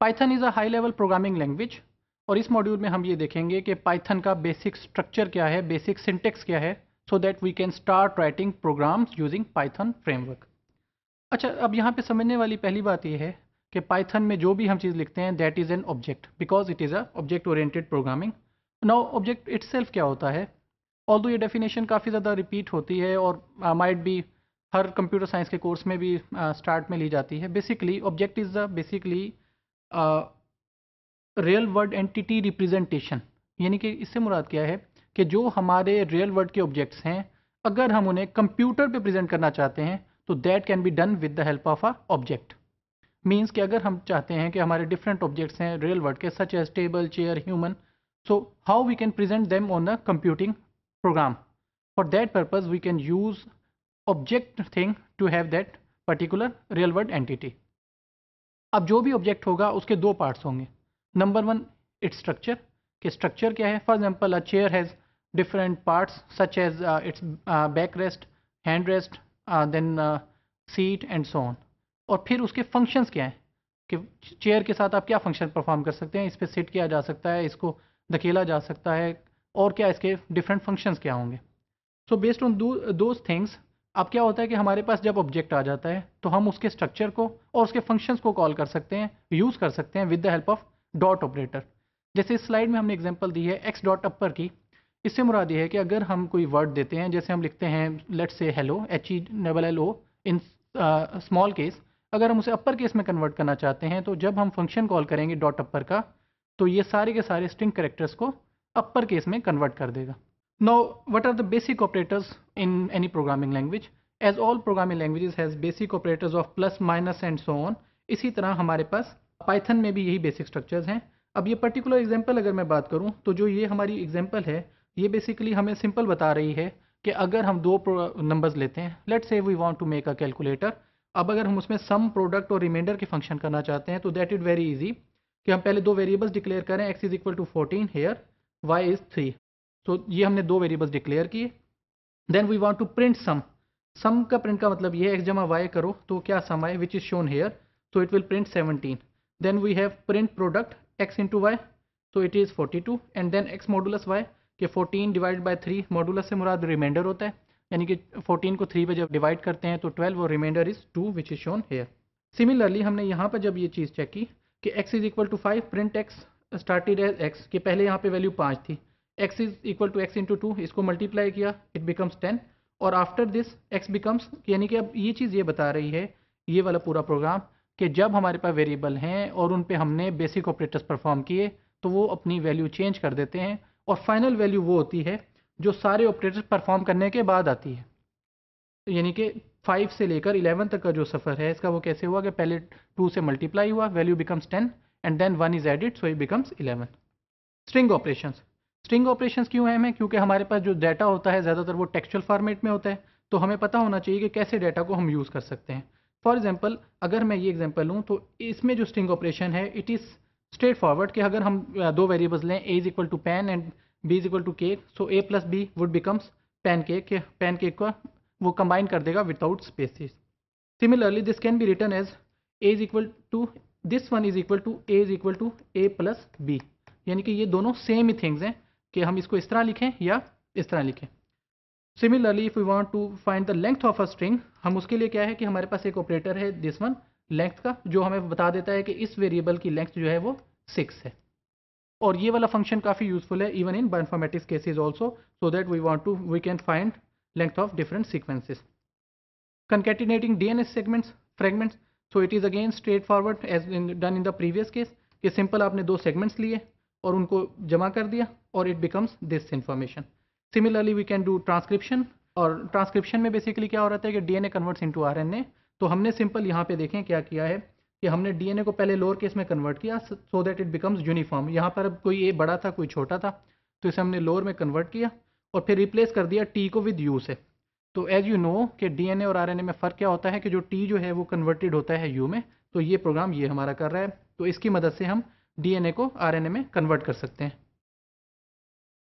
Python is a high level programming language और इस module में हम ये देखेंगे कि पाइथन का बेसिक स्ट्रक्चर क्या है बेसिक सिंटेक्स क्या है so that we can start writing programs using Python framework अच्छा अब यहाँ पे समझने वाली पहली बात यह है कि पाइथन में जो भी हम चीज़ लिखते हैं that is an object because it is a object oriented programming now object it क्या होता है ऑल दो ये डेफिनेशन काफ़ी ज़्यादा रिपीट होती है और माइट uh, भी हर कंप्यूटर साइंस के कोर्स में भी स्टार्ट uh, में ली जाती है basically object is the basically real world entity representation यानी कि इससे मुराद क्या है कि जो हमारे रियल वर्ड के ऑब्जेक्ट्स हैं अगर हम उन्हें कंप्यूटर पे प्रेजेंट करना चाहते हैं तो that can be done with the help of a object means कि अगर हम चाहते हैं कि हमारे डिफरेंट ऑब्जेक्ट्स हैं रियल वर्ड के such as table chair human so how we can present them on the computing program for that purpose we can use object thing to have that particular real world entity अब जो भी ऑब्जेक्ट होगा उसके दो parts होंगे number one its structure कि structure क्या है for example a chair has different parts such as its back rest hand rest then seat and so on और फिर उसके फंक्शंस क्या हैं कि चेयर के साथ आप क्या फंक्शन परफॉर्म कर सकते हैं इस पर सिट किया जा सकता है इसको धकेला जा सकता है और क्या इसके डिफरेंट फंक्शंस क्या होंगे सो बेस्ड ऑन दो थिंग्स अब क्या होता है कि हमारे पास जब ऑब्जेक्ट आ जाता है तो हम उसके स्ट्रक्चर को और उसके फंक्शंस को कॉल कर सकते हैं यूज़ कर सकते हैं with the help of dot operator जैसे इस स्लाइड में हमने एग्जांपल दी है एक्स डॉट अपर की इससे मुराद ये है कि अगर हम कोई वर्ड देते हैं जैसे हम लिखते हैं let's say hello H E double L O in small case अगर हम उसे अपर केस में कन्वर्ट करना चाहते हैं तो जब हम फंक्शन कॉल करेंगे डॉट अपर का तो ये सारे के सारे स्ट्रिंग करेक्टर्स को अपर केस में कन्वर्ट कर देगा Now, what are the basic operators in any programming language? As all programming languages has basic operators of plus, minus and so on. इसी तरह हमारे पास पाइथन में भी यही बेसिक स्ट्रक्चर्स हैं अब ये पर्टिकुलर एग्जांपल अगर मैं बात करूं तो जो ये हमारी एग्जांपल है ये बेसिकली हमें सिंपल बता रही है कि अगर हम दो नंबर्स लेते हैं let's say we want to make a calculator अब अगर हम उसमें सम प्रोडक्ट और रिमाइंडर के फंक्शन करना चाहते हैं तो दैट इज़ वेरी ईजी कि हम पहले दो वेरिएबल्स डिक्लेयर करें X is equal to fourteen here Y is three तो ये हमने दो वेरिएबल्स डिक्लेयर किए then we want to print sum sum का प्रिंट का मतलब ये है एक्स जमा वाई करो तो क्या सम आए विच इज शोन हेयर तो it will print 17 then we have print product X into Y तो it is 42 and then X modulus Y के 14 डिवाइड बाय 3 मॉडुलस से मुराद रिमाइंडर होता है यानी कि 14 को 3 पे जब डिवाइड करते हैं तो 12 और remainder is 2 which is shown here similarly हमने यहाँ पर जब ये चीज़ चेक की कि x is equal to five print x started as x कि पहले यहाँ पे वैल्यू पाँच थी x is equal to x into two इसको मल्टीप्लाई किया इट बिकम्स टेन और आफ्टर दिस एक्स बिकम्स यानी कि अब ये चीज़ ये बता रही है ये वाला पूरा प्रोग्राम कि जब हमारे पास वेरिएबल हैं और उन पर हमने बेसिक ऑपरेटर्स परफॉर्म किए तो वो अपनी वैल्यू चेंज कर देते हैं और फाइनल वैल्यू वो होती है जो सारे ऑपरेटर्स परफॉर्म करने के बाद आती है यानी कि फाइव से लेकर इलेवन तक का जो सफ़र है इसका वो कैसे हुआ कि पहले टू से मल्टीप्लाई हुआ value becomes ten and then one is added so it becomes eleven string operations string operation क्यों अहम है क्योंकि हमारे पास जो डाटा होता है ज़्यादातर वो टेक्चुअल फॉर्मेट में होता है तो हमें पता होना चाहिए कि कैसे डाटा को हम यूज़ कर सकते हैं फॉर एग्जाम्पल अगर मैं ये एग्जाम्पल लूँ तो इसमें जो स्ट्रिंग ऑपरेशन है इट इज़ स्ट्रेट फॉरवर्ड कि अगर हम दो वेरिएबल्स लें a is equal to pan and b is equal to cake so a plus b would becomes pan cake pan cake का वो कंबाइन कर देगा without spaces similarly this can be written as a is equal to this one is equal to a is equal to a plus b यानी कि ये दोनों same ही things हैं कि हम इसको इस तरह लिखें या इस तरह लिखें similarly if we want to find the length of a string हम उसके लिए क्या है कि हमारे पास एक ऑपरेटर है दिस वन लेंथ का जो हमें बता देता है कि इस वेरिएबल की लेंथ जो है वो सिक्स है और ये वाला फंक्शन काफ़ी यूजफुल है even in bioinformatics cases also so that we want to we can find length of different sequences. Concatenating DNS segments fragments so it is again straight forward as done in the previous case कि simple आपने दो segments लिए और उनको जमा कर दिया और it becomes this information similarly we can do transcription और ट्रांसक्रिप्शन में बेसिकली क्या हो रहा था कि DNA आर एन ए तो हमने सिंपल यहाँ पे देखें क्या किया है कि हमने डीएनए को पहले लोअर केस में कन्वर्ट किया so that it becomes uniform यहाँ पर अब कोई ए बड़ा था कोई छोटा था तो इसे हमने लोअर में कन्वर्ट किया और फिर रिप्लेस कर दिया टी को विद यू से तो एज यू नो कि ए और ए में फ़र्क क्या होता है कि जो टी जो है वो कन्वर्टेड होता है यू में तो ये प्रोग्राम ये हमारा कर रहा है तो इसकी मदद से हम ए को ए में कन्वर्ट कर सकते हैं